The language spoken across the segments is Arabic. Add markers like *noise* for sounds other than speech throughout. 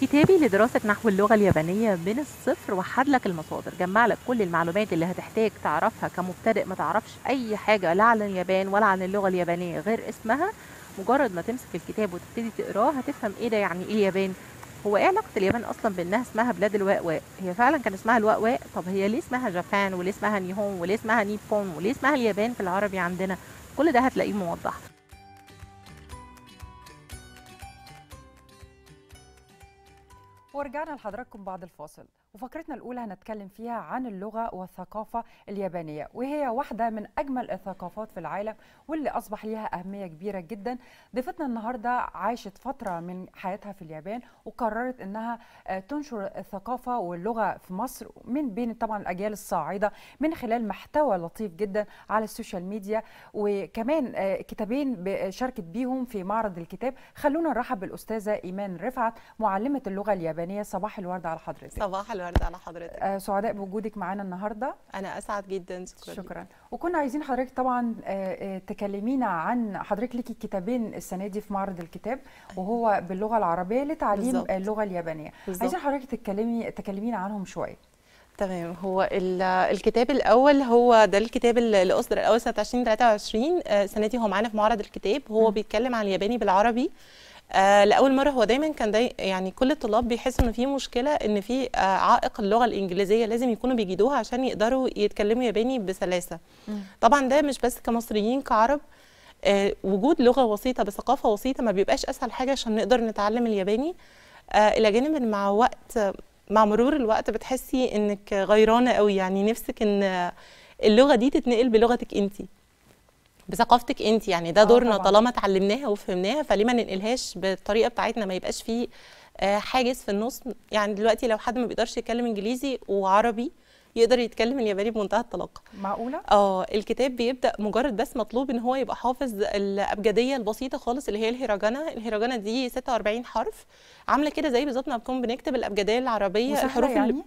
كتابي لدراسة نحو اللغة اليابانية من الصفر وحد لك المصادر جمع لك كل المعلومات اللي هتحتاج تعرفها كمبتدئ ما تعرفش أي حاجة لا عن اليابان ولا عن اللغة اليابانية غير اسمها مجرد ما تمسك الكتاب وتبتدي تقراه هتفهم ايه ده يعني ايه اليابان هو ايه علاقة اليابان اصلا بانها اسمها بلاد الواقواء هي فعلا كان اسمها الواقواء طب هي ليه اسمها جابان وليه اسمها نيهون وليه اسمها نيبون وليه اسمها اليابان في العربي عندنا كل ده هتلاقيه موضح ورجعنا لحضراتكم بعد الفاصل وفكرتنا الأولى هنتكلم فيها عن اللغة والثقافة اليابانية وهي واحدة من أجمل الثقافات في العالم واللي أصبح ليها أهمية كبيرة جدا ضيفتنا النهاردة عاشت فترة من حياتها في اليابان وقررت أنها آه، تنشر الثقافة واللغة في مصر من بين طبعا الأجيال الصاعدة من خلال محتوى لطيف جدا على السوشيال ميديا وكمان آه، كتابين شاركت بيهم في معرض الكتاب خلونا نرحب بالأستاذة إيمان رفعت معلمة اللغة اليابانية صباح الورد على حضرتك صباح الورد النهارده على حضرتك آه سعداء بوجودك معانا النهارده انا اسعد جدا شكرا شكرا وكنا عايزين حضرتك طبعا آه،, آه تكلمينا عن حضرتك ليكي كتابين السنه دي في معرض الكتاب أيوة. وهو باللغه العربيه لتعليم بالزبط. اللغه اليابانيه بالزبط. عايزين حضرتك تتكلمي تكلمينا عنهم شويه تمام هو الكتاب الاول هو ده الكتاب اللي اصدر الاول سنه 2023 آه، سنتي هو معانا في معرض الكتاب هو م. بيتكلم عن الياباني بالعربي آه لاول مره هو دايما كان داي يعني كل الطلاب بيحسوا ان في مشكله ان في آه عائق اللغه الانجليزيه لازم يكونوا بيجيدوها عشان يقدروا يتكلموا ياباني بسلاسه طبعا ده مش بس كمصريين كعرب آه وجود لغه وسيطه بثقافه وسيطه ما بيبقاش اسهل حاجه عشان نقدر نتعلم الياباني آه، الى جانب ان مع وقت مع مرور الوقت بتحسي انك غيرانه قوي يعني نفسك ان اللغه دي تتنقل بلغتك انتي بثقافتك انت يعني ده آه، دورنا طالما اتعلمناها وفهمناها فليه ما ننقلهاش بالطريقه بتاعتنا ما يبقاش فيه آه، حاجز في النص يعني دلوقتي لو حد ما بيقدرش يتكلم انجليزي وعربي يقدر يتكلم الياباني بمنتهى الطلاقه معقوله اه الكتاب بيبدا مجرد بس مطلوب ان هو يبقى حافظ الابجديه البسيطه خالص اللي هي الهيراجانا الهيراجانا دي 46 حرف عامله كده زي بالظبط ما بنكتب الابجديه العربيه الحروف يعني؟ اللي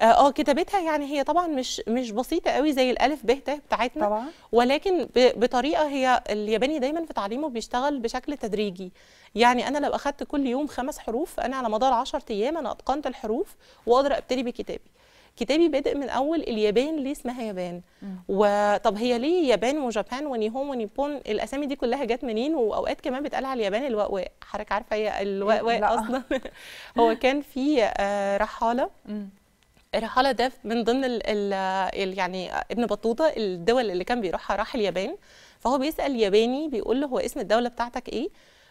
آه،, اه كتابتها يعني هي طبعا مش مش بسيطه قوي زي الالف ب ت بتاعتنا طبعا ولكن بطريقه هي الياباني دايما في تعليمه بيشتغل بشكل تدريجي يعني انا لو اخدت كل يوم خمس حروف انا على مدار 10 ايام انا اتقنت الحروف واقدر ابتدي بكتابي كتابي بادئ من اول اليابان ليه اسمها يابان وطب هي ليه يابان وجابان ونيهون ونيبون الاسامي دي كلها جت منين واوقات كمان بتقال على اليابان الواواء حضرتك عارفه هي الواواء اصلا *laughs* هو كان في آه، رحاله رحاله ده من ضمن الـ الـ يعني ابن بطوطه الدول اللي كان بيروحها راح اليابان فهو بيسال ياباني بيقول له هو اسم الدوله بتاعتك ايه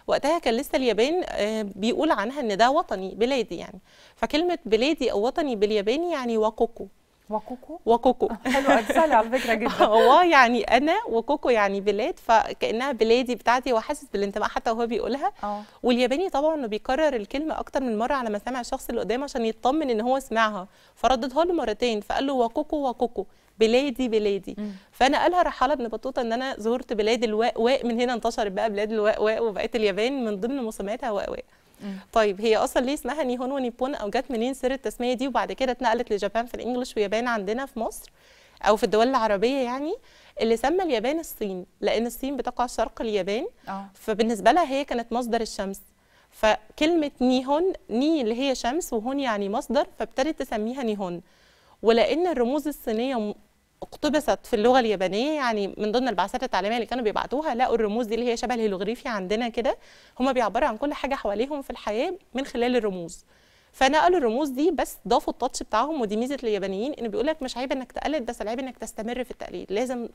وقتها كان لسه اليابان آه، بيقول عنها ان ده وطني بلادي يعني فكلمه بلادي او وطني بالياباني يعني واكوكو وكوكو وكوكو *laughs* حلو على فكره جدا *laughs* هو يعني انا وكوكو يعني بلاد فكانها بلادي بتاعتي وحاسس بالانتماء حتى وهو بيقولها أوه. والياباني طبعا انه بيكرر الكلمه اكتر من مره على ما سمع الشخص اللي قدامه عشان يطمن ان هو سمعها فرددها له مرتين فقال له وكوكو وكوكو بلادي بلادي م. فانا قالها رحاله ابن بطوطه ان انا زرت بلاد الواء واء من هنا انتشرت بقى بلاد الواء واء وبقت اليابان من ضمن مسمياتها واء واء طيب هي اصلا ليه اسمها نيهون ونيبون او جت منين سر التسميه دي وبعد كده اتنقلت لجابان في الانجليش ويابان عندنا في مصر او في الدول العربيه يعني اللي سمى اليابان الصين لان الصين بتقع شرق اليابان أوه. فبالنسبه لها هي كانت مصدر الشمس فكلمه نيهون ني اللي هي شمس وهون يعني مصدر فابتدت تسميها نيهون ولان الرموز الصينيه اقتبست في اللغه اليابانيه يعني من ضمن البعثات التعليميه اللي كانوا بيبعتوها لقوا الرموز دي اللي هي شبه الهيلوغريفي عندنا كده هم بيعبروا عن كل حاجه حواليهم في الحياه من خلال الرموز فنقلوا الرموز دي بس ضافوا التاتش بتاعهم ودي ميزه اليابانيين ان بيقول لك مش عيب انك تقلد بس العيب انك تستمر في التقليد لازم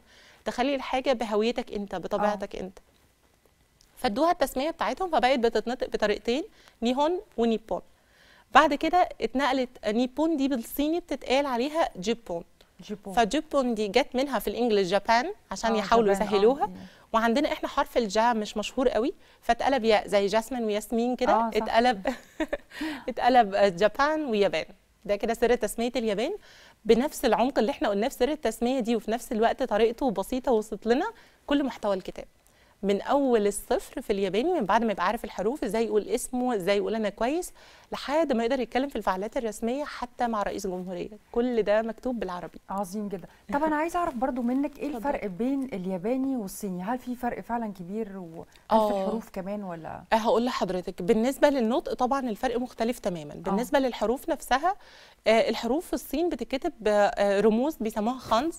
تخلي الحاجه بهويتك انت بطبيعتك آه. انت فادوها التسميه بتاعتهم فبقت بتتنطق بطريقتين نيهون ونيبون بعد كده اتنقلت نيبون دي بالصيني بتتقال عليها جيبون جيبون فجيبون دي جت منها في الانجليش جابان عشان آه، يحاولوا آه، يسهلوها إيه. وعندنا احنا حرف الجا مش مشهور قوي فاتقلب يا زي جاسمين وياسمين كده آه، اتقلب *laughs* اتقلب جابان ويابان ده كده سر تسميه اليابان بنفس العمق اللي احنا قلناه في سر التسميه دي وفي نفس الوقت طريقته بسيطه وصلت لنا كل محتوى الكتاب من اول الصفر في الياباني من بعد ما يبقى عارف الحروف ازاي يقول اسمه ازاي يقول انا كويس لحد ما يقدر يتكلم في الفعاليات الرسميه حتى مع رئيس الجمهوريه كل ده مكتوب بالعربي عظيم جدا طب انا عايزه اعرف برضو منك ايه الفرق بين الياباني والصيني هل في فرق فعلا كبير وهل في آه. الحروف كمان ولا آه، هقول لحضرتك بالنسبه للنطق طبعا الفرق مختلف تماما آه. بالنسبه أوه. للحروف نفسها الحروف في الصين بتتكتب رموز بيسموها خنز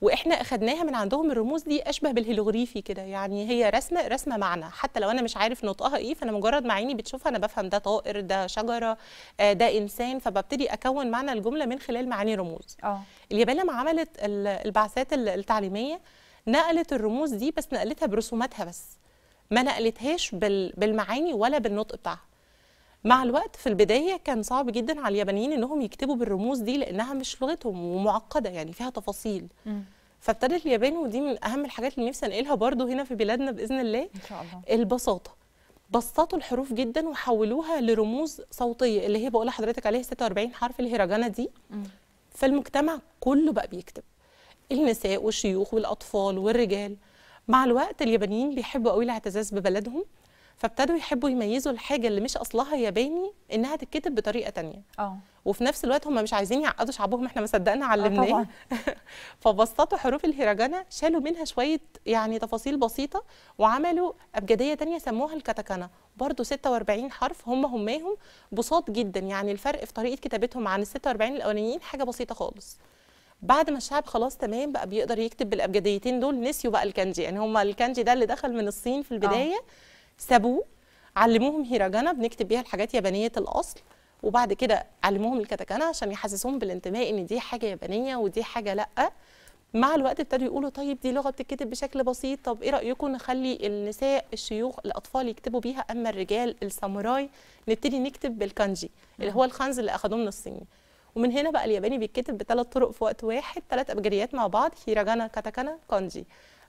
واحنا اخدناها من عندهم الرموز دي اشبه بالهيلوغريفي كده يعني هي رسمه رسمه معنى حتى لو انا مش عارف نطقها ايه فانا مجرد ما عيني بتشوفها انا بفهم ده طائر ده شجره آه، ده انسان فببتدي اكون معنى الجمله من خلال معاني رموز اه اليابان لما عملت البعثات التعليميه نقلت الرموز دي بس نقلتها برسوماتها بس ما نقلتهاش بالمعاني ولا بالنطق بتاعها مع الوقت في البدايه كان صعب جدا على اليابانيين انهم يكتبوا بالرموز دي لانها مش لغتهم ومعقده يعني فيها تفاصيل فابتدت فابتدى الياباني ودي من اهم الحاجات اللي نفسي انقلها برضو هنا في بلادنا باذن الله ان شاء الله البساطه بسطوا الحروف جدا وحولوها لرموز صوتيه اللي هي بقول لحضرتك عليها 46 حرف الهيراجانا دي فالمجتمع كله بقى بيكتب النساء والشيوخ والاطفال والرجال مع الوقت اليابانيين بيحبوا قوي الاعتزاز ببلدهم فابتدوا يحبوا يميزوا الحاجه اللي مش اصلها ياباني انها تتكتب بطريقه تانية اه وفي نفس الوقت هم مش عايزين يعقدوا شعبهم احنا ما صدقنا اه، علمناه *laughs* فبسطوا حروف الهيراجانا شالوا منها شويه يعني تفاصيل بسيطه وعملوا ابجديه تانية سموها الكاتاكانا برضه 46 حرف هم هماهم بساط جدا يعني الفرق في طريقه كتابتهم عن ال 46 الاولانيين حاجه بسيطه خالص بعد ما الشعب خلاص تمام بقى بيقدر يكتب بالابجديتين دول نسيوا بقى الكانجي يعني هم الكانجي ده اللي دخل من الصين في اه. البدايه أوه. سابوه علموهم هيراجانا بنكتب بيها الحاجات يابانيه الاصل وبعد كده علموهم الكاتاكانا عشان يحسسوهم بالانتماء ان دي حاجه يابانيه ودي حاجه لا مع الوقت ابتدوا يقولوا طيب دي لغه بتتكتب بشكل بسيط طب ايه رايكم نخلي النساء الشيوخ الاطفال يكتبوا بيها اما الرجال الساموراي نبتدي نكتب بالكانجي اللي هو الخنز اللي اخدوه من الصين ومن هنا بقى الياباني بيتكتب بثلاث طرق في وقت واحد ثلاث ابجديات مع بعض هيراجانا كاتاكانا كانجي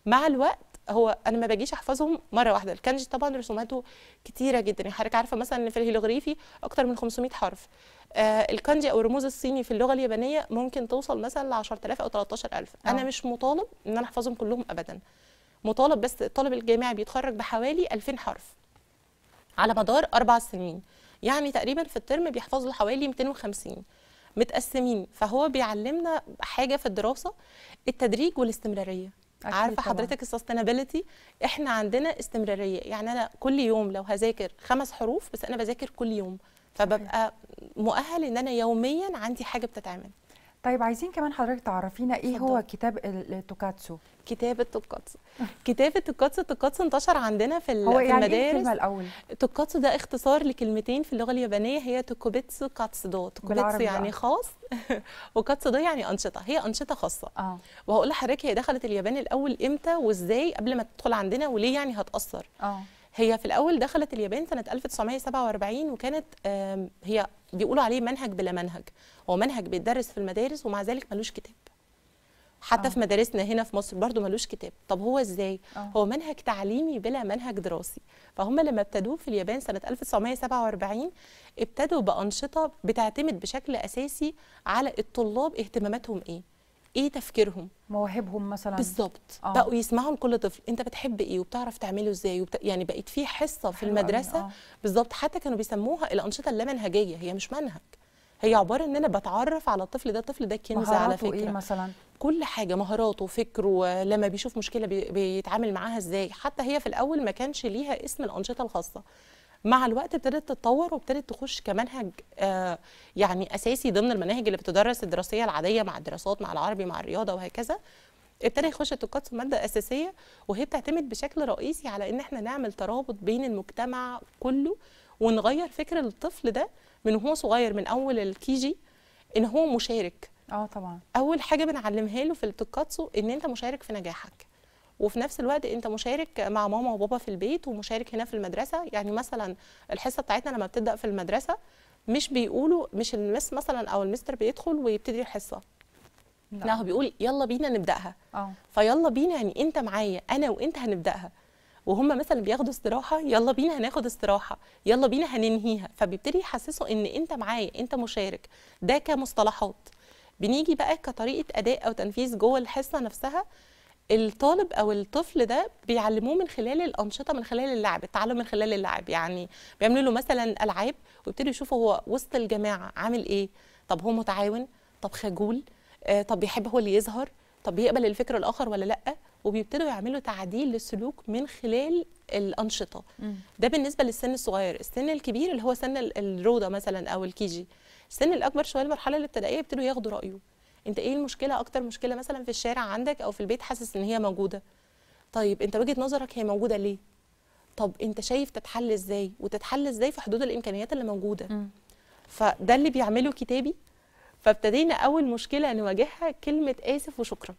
مع الوقت هو انا ما باجيش احفظهم مره واحده الكانجي طبعا رسوماته كتيره جدا يعني حضرتك عارفه مثلا ان في الهيروغليفي اكتر من 500 حرف آه الكانجي او الرموز الصيني في اللغه اليابانيه ممكن توصل مثلا ل 10000 او 13000 آه. انا مش مطالب ان انا احفظهم كلهم ابدا مطالب بس الطالب الجامعي بيتخرج بحوالي 2000 حرف على مدار اربع سنين يعني تقريبا في الترم بيحفظ له حوالي 250 متقسمين فهو بيعلمنا حاجه في الدراسه التدريج والاستمراريه عارفه حضرتك السستينابيلتي احنا عندنا استمراريه يعني انا كل يوم لو هذاكر خمس حروف بس انا بذاكر كل يوم فببقى مؤهل ان انا يوميا عندي حاجه بتتعمل طيب عايزين كمان حضرتك تعرفينا ايه فضل. هو كتاب التوكاتسو كتاب التوكاتسو كتاب التوكاتسو التوكاتسو انتشر عندنا في هو في يعني إيه المدارس هو إيه الاول توكاتسو ده اختصار لكلمتين في اللغه اليابانيه هي توكوبيتسو كاتسودو توكوبيتسو يعني خاص *laughs* وكاتسودو يعني انشطه هي انشطه خاصه آه. وهقول لحضرتك هي دخلت اليابان الاول امتى وازاي قبل ما تدخل عندنا وليه يعني هتاثر آه. هي في الاول دخلت اليابان سنه 1947 وكانت هي بيقولوا عليه منهج بلا منهج هو منهج بيتدرس في المدارس ومع ذلك ملوش كتاب حتى أوه. في مدارسنا هنا في مصر برضو ملوش كتاب طب هو ازاي أوه. هو منهج تعليمي بلا منهج دراسي فهم لما ابتدوه في اليابان سنه 1947 ابتدوا بانشطه بتعتمد بشكل اساسي على الطلاب اهتماماتهم ايه ايه تفكيرهم مواهبهم مثلا بالظبط آه. بقوا يسمعوا لكل طفل انت بتحب ايه وبتعرف تعمله ازاي وبت... يعني بقت في حصه في المدرسه آه. بالظبط حتى كانوا بيسموها الانشطه اللامنهجيه هي مش منهج هي عباره ان انا بتعرف على الطفل ده الطفل ده كنز على فكره إيه مثلا كل حاجه مهاراته فكره لما بيشوف مشكله بيتعامل معاها ازاي حتى هي في الاول ما كانش ليها اسم الانشطه الخاصه مع الوقت ابتدت تتطور وابتدت تخش كمنهج آه، يعني اساسي ضمن المناهج اللي بتدرس الدراسيه العاديه مع الدراسات مع العربي مع الرياضه وهكذا ابتدى يخش التقاط في ماده اساسيه وهي بتعتمد بشكل رئيسي على ان احنا نعمل ترابط بين المجتمع كله ونغير فكر الطفل ده من وهو صغير من اول الكيجي ان هو مشارك اه طبعا اول حاجه بنعلمها له في التقاطسو ان انت مشارك في نجاحك وفي نفس الوقت انت مشارك مع ماما وبابا في البيت ومشارك هنا في المدرسه يعني مثلا الحصه بتاعتنا لما بتبدا في المدرسه مش بيقولوا مش المس مثلا او المستر بيدخل ويبتدي الحصه لا. لا هو بيقول يلا بينا نبداها اه فيلا بينا يعني انت معايا انا وانت هنبداها وهم مثلا بياخدوا استراحه يلا بينا هناخد استراحه يلا بينا هننهيها فبيبتدي يحسسوا ان انت معايا انت مشارك ده كمصطلحات بنيجي بقى كطريقه اداء او تنفيذ جوه الحصه نفسها الطالب او الطفل ده بيعلموه من خلال الانشطه من خلال اللعب التعلم من خلال اللعب يعني بيعملوا له مثلا العاب ويبتدوا يشوفوا هو وسط الجماعه عامل ايه طب هو متعاون طب خجول آه طب بيحب هو اللي يظهر طب بيقبل الفكر الاخر ولا لا وبيبتدوا يعملوا تعديل للسلوك من خلال الانشطه م. ده بالنسبه للسن الصغير السن الكبير اللي هو سن الروضه مثلا او الكيجي السن الاكبر شويه المرحله الابتدائيه يبتدوا ياخدوا رايه انت ايه المشكله اكتر مشكله مثلا في الشارع عندك او في البيت حاسس ان هي موجوده طيب انت وجهه نظرك هي موجوده ليه طب انت شايف تتحل ازاي وتتحل ازاي في حدود الامكانيات اللي موجوده م. فده اللي بيعمله كتابي فابتدينا اول مشكله نواجهها كلمه اسف وشكرا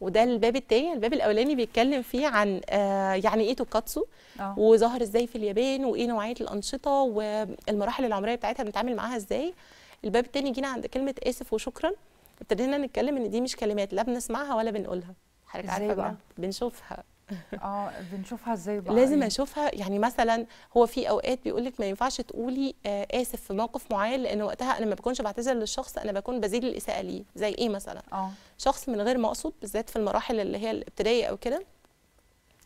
وده الباب الثاني الباب الاولاني بيتكلم فيه عن آه يعني ايه توكاتسو آه. وظهر ازاي في اليابان وايه نوعيه الانشطه والمراحل العمريه بتاعتها بنتعامل معاها ازاي الباب الثاني جينا عند كلمه اسف وشكرا ابتدينا نتكلم ان دي مش كلمات لا بنسمعها ولا بنقولها حضرتك عارفه بقى بنشوفها *laughs* اه بنشوفها ازاي بقى لازم يعني اشوفها يعني مثلا هو في اوقات بيقول لك ما ينفعش تقولي آه اسف في موقف معين لان وقتها انا ما بكونش بعتذر للشخص انا بكون بزيد الاساءه ليه زي ايه مثلا اه شخص من غير ما اقصد بالذات في المراحل اللي هي الابتدائيه او كده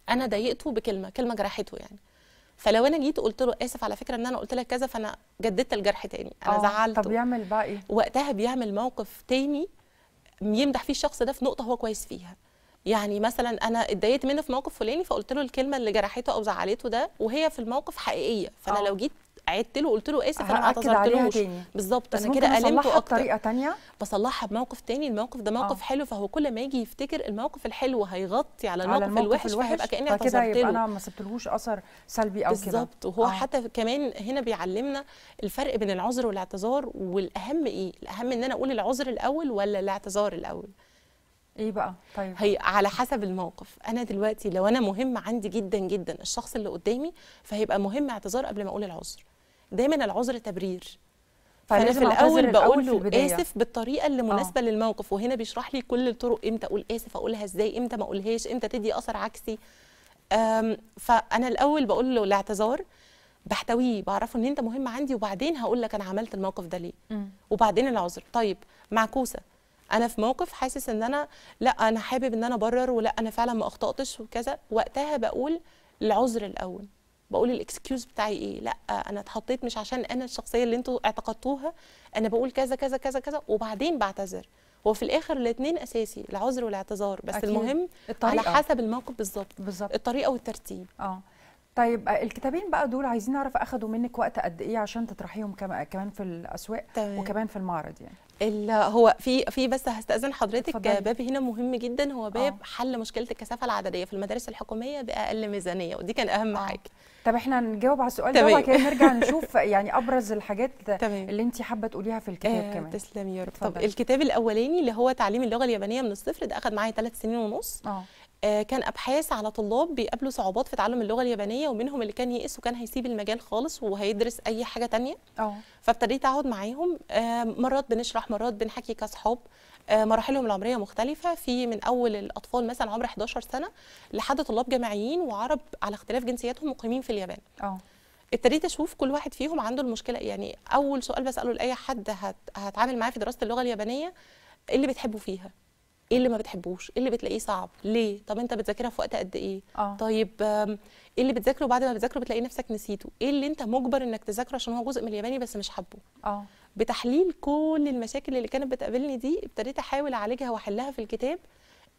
انا ضايقته بكلمه كلمه جرحته يعني فلو انا جيت قلت له اسف على فكره ان انا قلت لك كذا فانا جددت الجرح تاني انا زعلت آه، طب يعمل بقى ايه وقتها بيعمل موقف تاني يمدح فيه الشخص ده في نقطه هو كويس فيها يعني مثلا انا اتضايقت منه في موقف فلاني فقلت له الكلمه اللي جرحته او زعلته ده وهي في الموقف حقيقيه فانا أوه. لو جيت عدت له قلت له اسف انا ما اعتذرتلوش بالظبط انا كده المته اكتر بطريقه ثانيه بصلحها بموقف تاني الموقف ده موقف آه. حلو فهو كل ما يجي يفتكر الموقف الحلو هيغطي على الموقف, على الموقف الوحش, الوحش فهيبقى كاني اعتذرت له كده يبقى انا ما سبتلهوش اثر سلبي او كده بالظبط وهو آه. حتى كمان هنا بيعلمنا الفرق بين العذر والاعتذار والاهم ايه الاهم ان انا اقول العذر الاول ولا الاعتذار الاول ايه بقى طيب هي على حسب الموقف انا دلوقتي لو انا مهم عندي جدا جدا الشخص اللي قدامي فهيبقى مهم اعتذار قبل ما اقول العذر دايما العذر تبرير فانا في الاول بقول له اسف بالطريقه اللي آه. مناسبه أوه. للموقف وهنا بيشرح لي كل الطرق امتى اقول اسف اقولها ازاي امتى ما اقولهاش امتى تدي اثر عكسي فانا الاول بقول له الاعتذار بحتويه بعرفه ان انت مهم عندي وبعدين هقول لك انا عملت الموقف ده ليه م. وبعدين العذر طيب معكوسه انا في موقف حاسس ان انا لا انا حابب ان انا ابرر ولا انا فعلا ما اخطاتش وكذا وقتها بقول العذر الاول بقول الاكسكيوز بتاعي ايه لا انا اتحطيت مش عشان انا الشخصيه اللي انتوا اعتقدتوها انا بقول كذا كذا كذا كذا وبعدين بعتذر هو في الاخر الاثنين اساسي العذر والاعتذار بس أكيد. المهم الطريقة. على حسب الموقف بالظبط الطريقه والترتيب اه طيب الكتابين بقى دول عايزين نعرف اخدوا منك وقت قد ايه عشان تطرحيهم كمان في الاسواق طيب. وكمان في المعرض يعني هو في في بس هستاذن حضرتك فضل. باب هنا مهم جدا هو باب أوه. حل مشكله الكثافه العدديه في المدارس الحكوميه باقل ميزانيه ودي كان اهم آه. حاجه طب احنا نجاوب على السؤال ده كده نرجع *laughs* نشوف يعني ابرز الحاجات تمام. اللي انت حابه تقوليها في الكتاب آه كمان تسلمي يا رب طب الكتاب الاولاني اللي هو تعليم اللغه اليابانيه من الصفر ده اخذ معايا ثلاث سنين ونص آه. آه، كان ابحاث على طلاب بيقابلوا صعوبات في تعلم اللغه اليابانيه ومنهم اللي كان يئس وكان هيسيب المجال خالص وهيدرس اي حاجه تانية اه فابتديت اقعد معاهم آه، مرات بنشرح مرات بنحكي كاصحاب آه، مراحلهم العمريه مختلفه في من اول الاطفال مثلا عمر 11 سنه لحد طلاب جامعيين وعرب على اختلاف جنسياتهم مقيمين في اليابان اه ابتديت اشوف كل واحد فيهم عنده المشكله يعني اول سؤال بساله لاي حد هت... هتعامل معاه في دراسه اللغه اليابانيه ايه اللي بتحبه فيها ايه اللي ما بتحبوش ايه اللي بتلاقيه صعب ليه طب انت بتذاكرها في وقت قد ايه آه. طيب ايه اللي بتذاكره بعد ما بتذاكره بتلاقي نفسك نسيته ايه اللي انت مجبر انك تذاكره عشان هو جزء من الياباني بس مش حابه اه بتحليل كل المشاكل اللي كانت بتقابلني دي ابتديت احاول اعالجها واحلها في الكتاب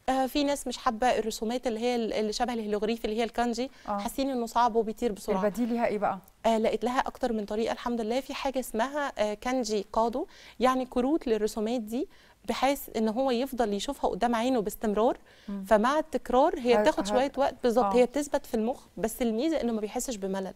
آه في ناس مش حابه الرسومات اللي هي اللي شبه الهيلوغريف اللي هي الكانجي آه. حاسين انه صعب وبيطير بسرعه البديل ليها ايه بقى آه لقيت لها اكتر من طريقه الحمد لله في حاجه اسمها آه كانجي كادو يعني كروت للرسومات دي بحيث ان هو يفضل يشوفها قدام عينه باستمرار فمع التكرار هي بتاخد شويه وقت بالظبط هي آه. بتثبت في المخ بس الميزه انه ما بيحسش بملل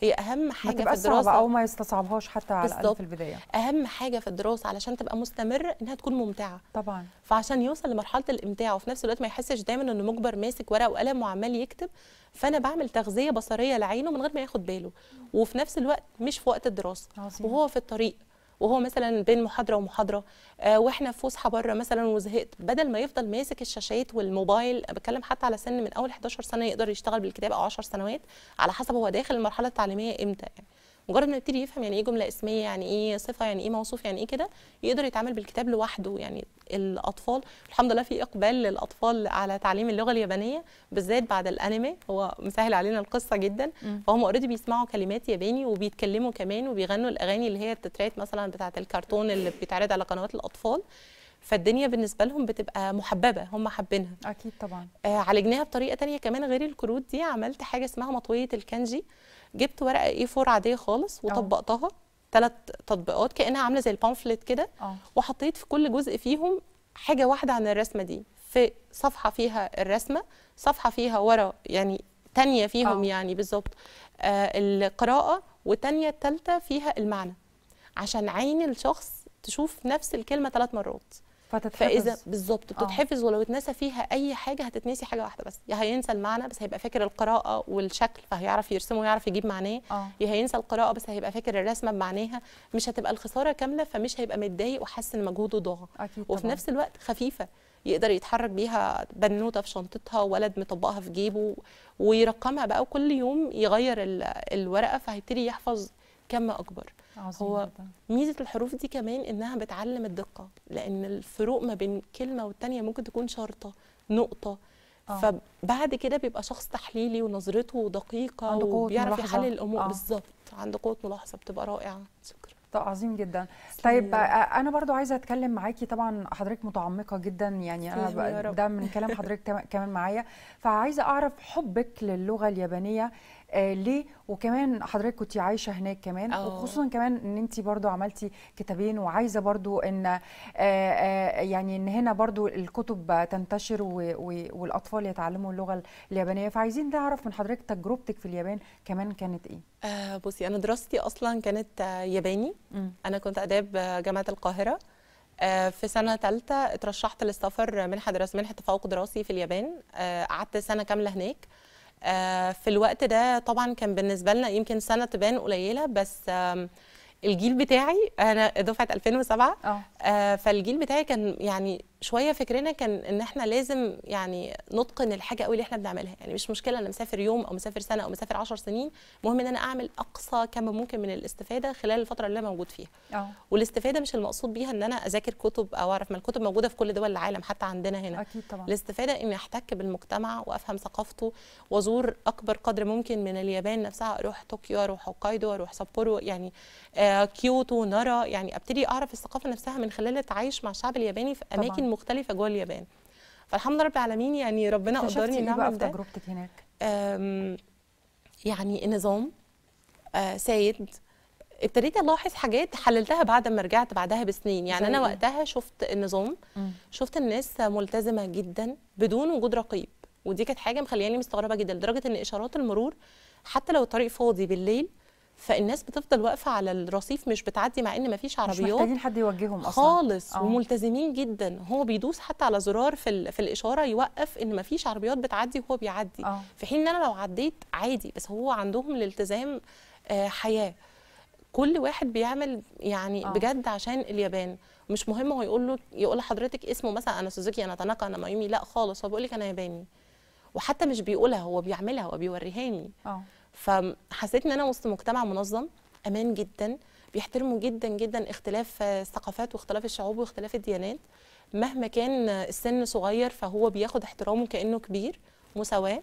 هي اهم حاجه في الدراسه او ما يستصعبهاش حتى على الاقل في البدايه اهم حاجه في الدراسه علشان تبقى مستمر انها تكون ممتعه طبعا فعشان يوصل لمرحله الامتاع وفي نفس الوقت ما يحسش دايما انه مجبر ماسك ورقه وقلم وعمال يكتب فانا بعمل تغذيه بصريه لعينه من غير ما ياخد باله وفي نفس الوقت مش في وقت الدراسه عظيم. وهو في الطريق وهو مثلا بين محاضره ومحاضره آه واحنا في فسحه بره مثلا وزهقت بدل ما يفضل ماسك الشاشات والموبايل بتكلم حتى على سن من اول 11 سنه يقدر يشتغل بالكتاب او 10 سنوات على حسب هو داخل المرحله التعليميه امتى يعني مجرد ما يبتدي يفهم يعني ايه جمله اسميه يعني ايه صفه يعني ايه موصوف يعني ايه كده يقدر يتعامل بالكتاب لوحده يعني الاطفال الحمد لله في اقبال للاطفال على تعليم اللغه اليابانيه بالذات بعد الانمي هو مسهل علينا القصه جدا فهم اوريدي بيسمعوا كلمات ياباني وبيتكلموا كمان وبيغنوا الاغاني اللي هي التترات مثلا بتاعه الكرتون اللي بيتعرض على قنوات الاطفال فالدنيا بالنسبه لهم بتبقى محببه هم حابينها اكيد طبعا آه عالجناها بطريقه تانية كمان غير الكروت دي عملت حاجه اسمها مطويه الكانجي جبت ورقه اي 4 عاديه خالص اه. وطبقتها ثلاث تطبيقات كانها عامله زي البامفلت كده اه. وحطيت في كل جزء فيهم حاجه واحده عن الرسمه دي في صفحه فيها الرسمه صفحه فيها ورا يعني ثانيه فيهم أوه. يعني بالظبط آه القراءه وثانيه الثالثه فيها المعنى عشان عين الشخص تشوف نفس الكلمه ثلاث مرات فتتحفظ فاذا بالظبط آه. بتتحفظ ولو اتنسى فيها اي حاجه هتتنسي حاجه واحده بس يا هينسى المعنى بس هيبقى فاكر القراءه والشكل فهيعرف يرسمه ويعرف يجيب معناه آه. يا هينسى القراءه بس هيبقى فاكر الرسمه بمعناها مش هتبقى الخساره كامله فمش هيبقى متضايق وحاسس ان مجهوده ضاع وفي طبعا. نفس الوقت خفيفه يقدر يتحرك بيها بنوته في شنطتها ولد مطبقها في جيبه ويرقمها بقى وكل يوم يغير الورقه فهيبتدي يحفظ كم اكبر عظيم هو ميزه الحروف دي كمان انها بتعلم الدقه لان الفروق ما بين كلمه والتانيه ممكن تكون شرطه نقطه آه. فبعد كده بيبقى شخص تحليلي ونظرته دقيقه وبيعرف يحلل الامور آه. بالظبط عنده قوه ملاحظه بتبقى رائعه شكرا ده عظيم جدا طيب انا برضو عايزه اتكلم معاكي طبعا حضرتك متعمقه جدا يعني انا ده من كلام حضرتك كمان معايا فعايزه اعرف حبك للغه اليابانيه آه ليه وكمان حضرتك كنت عايشه هناك كمان أوه. وخصوصا كمان ان انت برضو عملتي كتابين وعايزه برضو ان آه آه يعني ان هنا برضو الكتب تنتشر و و والاطفال يتعلموا اللغه اليابانيه فعايزين نعرف من حضرتك تجربتك في اليابان كمان كانت ايه آه بصي انا دراستي اصلا كانت ياباني م. انا كنت اداب جامعه القاهره آه، في سنه ثالثه اترشحت للسفر منحه دراسه منحه تفوق دراسي في اليابان آه، قعدت سنه كامله هناك آه، في الوقت ده طبعا كان بالنسبه لنا يمكن سنه تبان قليله بس الجيل بتاعي انا دفعه 2007 أوه. آه، فالجيل بتاعي كان يعني شويه فكرنا كان ان احنا لازم يعني نتقن الحاجه قوي اللي احنا بنعملها يعني مش مشكله انا مسافر يوم او مسافر سنه او مسافر 10 سنين المهم ان انا اعمل اقصى كم ممكن من الاستفاده خلال الفتره اللي انا موجود فيها أوه. والاستفاده مش المقصود بيها ان انا اذاكر كتب او اعرف ما الكتب موجوده في كل دول العالم حتى عندنا هنا أكيد طبعا. الاستفاده اني احتك بالمجتمع وافهم ثقافته وازور اكبر قدر ممكن من اليابان نفسها اروح طوكيو اروح هوكايدو اروح سابورو يعني آه كيوتو نارا يعني ابتدي اعرف الثقافه نفسها من خلال التعايش مع الشعب الياباني في اماكن طبعاً. مختلفه جوه اليابان فالحمد لله رب العالمين يعني ربنا قدرني إيه ان اعمل ده تجربتك هناك يعني نظام آه، سيد ابتديت الاحظ حاجات حللتها بعد ما رجعت بعدها بسنين يعني انا إيه؟ وقتها شفت النظام شفت الناس ملتزمه جدا بدون وجود رقيب ودي كانت حاجه مخلياني مستغربه جدا لدرجه ان اشارات المرور حتى لو الطريق فاضي بالليل فالناس بتفضل واقفه على الرصيف مش بتعدي مع ان ما فيش عربيات مش محتاجين حد يوجههم اصلا خالص أوه. وملتزمين جدا هو بيدوس حتى على زرار في, في الاشاره يوقف ان ما فيش عربيات بتعدي وهو بيعدي أوه. في حين ان انا لو عديت عادي بس هو عندهم الالتزام آه، حياه كل واحد بيعمل يعني أوه. بجد عشان اليابان مش مهم هو يقول له يقول لحضرتك اسمه مثلا انا سوزوكي انا تاناكا انا مايومي لا خالص هو بيقول لك انا ياباني وحتى مش بيقولها هو بيعملها هو بيوريهاني اه فحسيت ان انا وسط مجتمع منظم امان جدا بيحترموا جدا جدا اختلاف الثقافات واختلاف الشعوب واختلاف الديانات مهما كان السن صغير فهو بياخد احترامه كانه كبير مساواه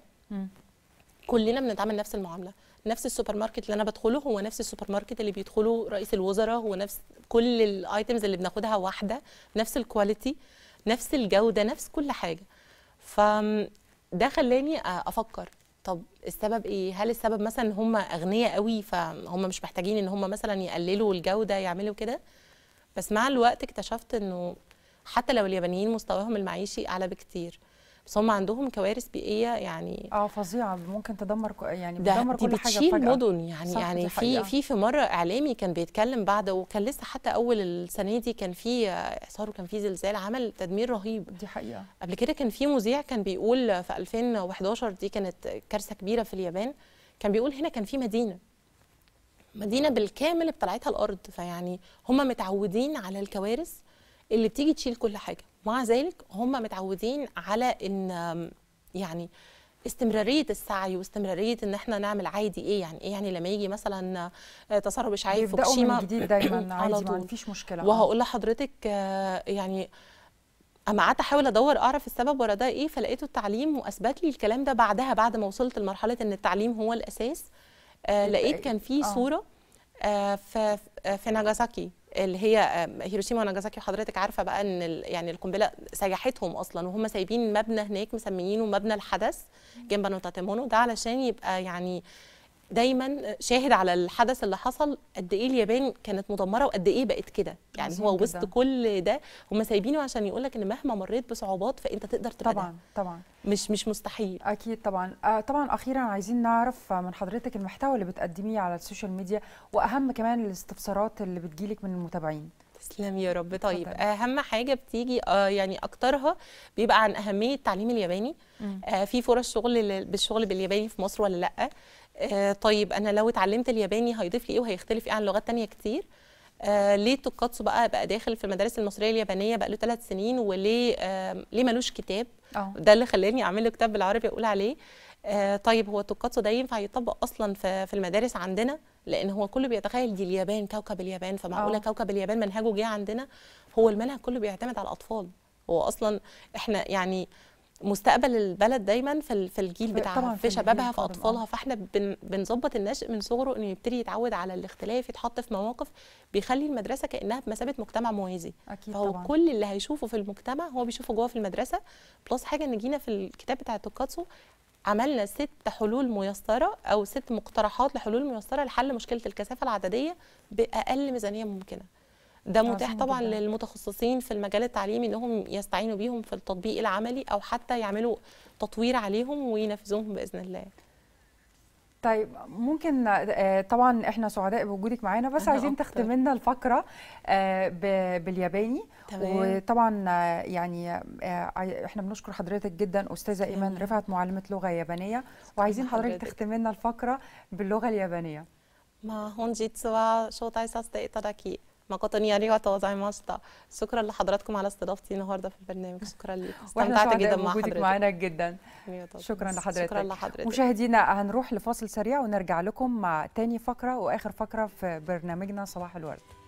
كلنا بنتعامل نفس المعامله نفس السوبر ماركت اللي انا بدخله هو نفس السوبر ماركت اللي بيدخله رئيس الوزراء هو نفس كل الايتمز اللي بناخدها واحده نفس الكواليتي نفس الجوده نفس كل حاجه ف ده خلاني افكر طب السبب ايه هل السبب مثلا ان هم اغنياء قوي فهم مش محتاجين ان هم مثلا يقللوا الجوده يعملوا كده بس مع الوقت اكتشفت انه حتى لو اليابانيين مستواهم المعيشي اعلى بكتير بس هم عندهم كوارث بيئيه يعني اه فظيعه ممكن تدمر يعني بتدمر كل حاجه بتشيل مدن يعني يعني في في في مره اعلامي كان بيتكلم بعد وكان لسه حتى اول السنه دي كان في اعصار وكان في زلزال عمل تدمير رهيب دي حقيقه قبل كده كان في مذيع كان بيقول في 2011 دي كانت كارثه كبيره في اليابان كان بيقول هنا كان في مدينه مدينه بالكامل ابتلعتها الارض فيعني هم متعودين على الكوارث اللي بتيجي تشيل كل حاجه مع ذلك هم متعودين على ان يعني استمراريه السعي واستمراريه ان احنا نعمل عادي ايه يعني ايه يعني لما يجي مثلا آه، تسرب اشعاع فوكوشيما جديد دايما *clears throat* عادي ما فيش مشكله وهقول آه. لحضرتك آه، يعني اما قعدت احاول ادور اعرف السبب ورا ده ايه فلقيته التعليم واثبت لي الكلام ده بعدها بعد ما وصلت لمرحله ان التعليم هو الاساس آه لقيت كان في صوره آه في, في ناجاساكي اللي هي هيروشيما وناجازاكي وحضرتك عارفه بقى ان يعني القنبله سجحتهم اصلا وهم سايبين مبنى هناك مسميينه مبنى الحدث جنب نوتاتيمونو ده علشان يبقى يعني دايما شاهد على الحدث اللي حصل قد ايه اليابان كانت مدمره وقد ايه بقت كده يعني هو وسط كل ده هم سايبينه عشان يقول لك ان مهما مريت بصعوبات فانت تقدر تبقى طبعا ده. طبعا مش مش مستحيل اكيد طبعا آه طبعا اخيرا عايزين نعرف من حضرتك المحتوى اللي بتقدميه على السوشيال ميديا واهم كمان الاستفسارات اللي بتجيلك من المتابعين تسلم يا رب طيب فتح. اهم حاجه بتيجي آه يعني اكترها بيبقى عن اهميه التعليم الياباني آه في فرص شغل بالشغل بالياباني في مصر ولا لا آه، طيب انا لو اتعلمت الياباني هيضيف لي ايه وهيختلف ايه عن لغات تانية كتير آه ليه توكاتسو بقى بقى داخل في المدارس المصريه اليابانيه بقى له ثلاث سنين وليه آه ليه ملوش كتاب أوه. ده اللي خلاني اعمل له كتاب بالعربي اقول عليه آه طيب هو توكاتسو ده ينفع يطبق اصلا في, في المدارس عندنا لان هو كله بيتخيل دي اليابان كوكب اليابان فمعقوله آه. كوكب اليابان منهجه جه عندنا هو المنهج كله بيعتمد على الاطفال هو اصلا احنا يعني مستقبل البلد دايما في في الجيل بتاعها في شبابها في اطفالها فاحنا بنظبط الناشئ من صغره انه يبتدي يتعود على الاختلاف يتحط في مواقف بيخلي المدرسه كانها بمثابه مجتمع موازي أكيد فهو طبعا. كل اللي هيشوفه في المجتمع هو بيشوفه جوه في المدرسه بلس حاجه ان جينا في الكتاب بتاع توكاتسو عملنا ست حلول ميسره او ست مقترحات لحلول ميسره لحل مشكله الكثافه العدديه باقل ميزانيه ممكنه ده اه، متاح طبعا جدا. للمتخصصين في المجال التعليمي انهم يستعينوا بيهم في التطبيق العملي او حتى يعملوا تطوير عليهم وينفذوهم باذن الله طيب ممكن آه، طبعا احنا سعداء بوجودك معانا بس عايزين تختم لنا الفقره آه، بالياباني تمام. وطبعا يعني احنا بنشكر حضرتك جدا استاذه ايمان رفعت معلمه لغه يابانيه وعايزين حضرتك تختم لنا الفقره باللغه اليابانيه ما هونجيتسو تاداكي مقاطن ماشتا شكرا لحضراتكم على استضافتي النهارده في البرنامج شكرا لي استمتعت جدا مع حضرتك معانا جدا شكرا لحضرتك شكرا لحضرتك مشاهدينا هنروح لفاصل سريع ونرجع لكم مع تاني فقره واخر فقره في برنامجنا صباح الورد